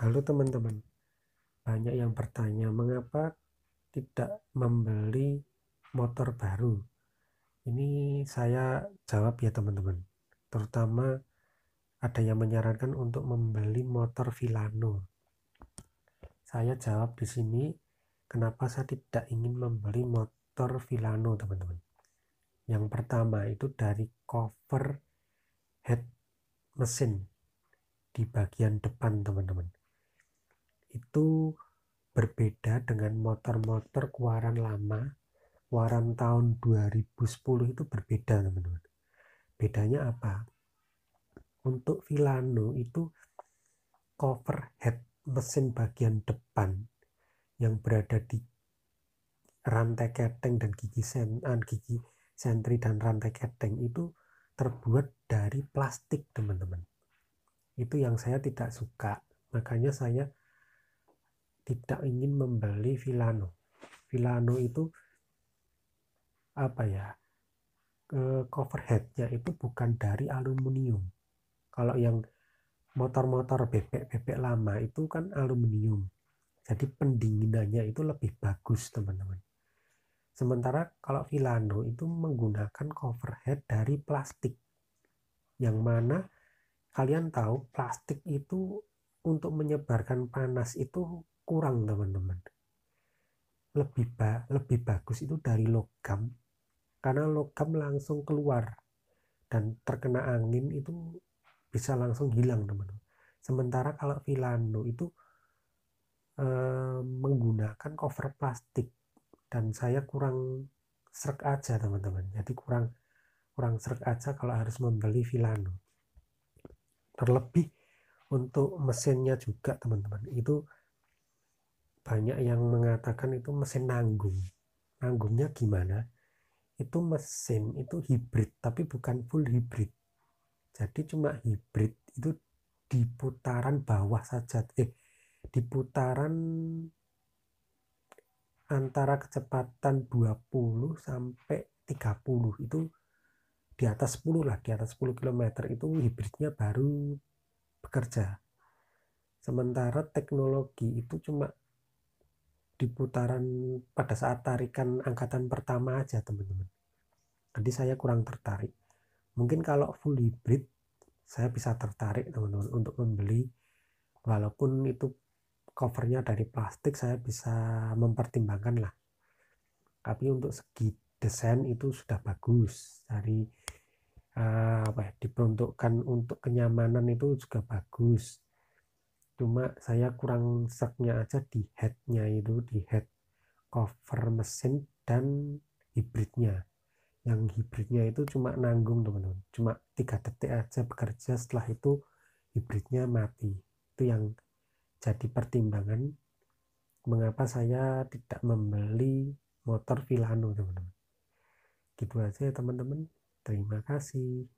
Halo teman-teman, banyak yang bertanya mengapa tidak membeli motor baru. Ini saya jawab ya teman-teman. Terutama ada yang menyarankan untuk membeli motor Vilano. Saya jawab di sini kenapa saya tidak ingin membeli motor Vilano teman-teman. Yang pertama itu dari cover head mesin di bagian depan teman-teman itu berbeda dengan motor-motor keluaran lama keluaran tahun 2010 itu berbeda teman-teman bedanya apa untuk Vilano itu cover head mesin bagian depan yang berada di rantai keteng dan gigi sen, ah, gigi sentri dan rantai keteng itu terbuat dari plastik teman-teman itu yang saya tidak suka makanya saya tidak ingin membeli Villano. Villano itu apa ya? Eh, cover head itu bukan dari aluminium. Kalau yang motor-motor bebek-bebek lama itu kan aluminium. Jadi pendinginannya itu lebih bagus, teman-teman. Sementara kalau Villano itu menggunakan cover head dari plastik. Yang mana kalian tahu plastik itu untuk menyebarkan panas itu kurang teman-teman lebih ba lebih bagus itu dari logam karena logam langsung keluar dan terkena angin itu bisa langsung hilang teman-teman sementara kalau filano itu eh, menggunakan cover plastik dan saya kurang serak aja teman-teman jadi kurang kurang serak aja kalau harus membeli Vilano terlebih untuk mesinnya juga teman-teman itu banyak yang mengatakan itu mesin nanggung nanggungnya gimana itu mesin itu hibrid tapi bukan full hibrid jadi cuma hibrid itu di putaran bawah saja eh di putaran antara kecepatan 20 sampai 30 itu di atas 10 lah di atas 10 km itu hibridnya baru bekerja. Sementara teknologi itu cuma di putaran pada saat tarikan angkatan pertama aja teman-teman. Jadi saya kurang tertarik. Mungkin kalau full hybrid saya bisa tertarik teman-teman untuk membeli walaupun itu covernya dari plastik saya bisa mempertimbangkan lah tapi untuk segi desain itu sudah bagus dari Eh, apa ya, diperuntukkan untuk kenyamanan itu juga bagus cuma saya kurang seknya aja di headnya itu di head cover mesin dan hybridnya yang hybridnya itu cuma nanggung teman-teman cuma tiga detik aja bekerja setelah itu hybridnya mati itu yang jadi pertimbangan mengapa saya tidak membeli motor Vilano teman-teman gitu aja ya teman-teman Terima kasih.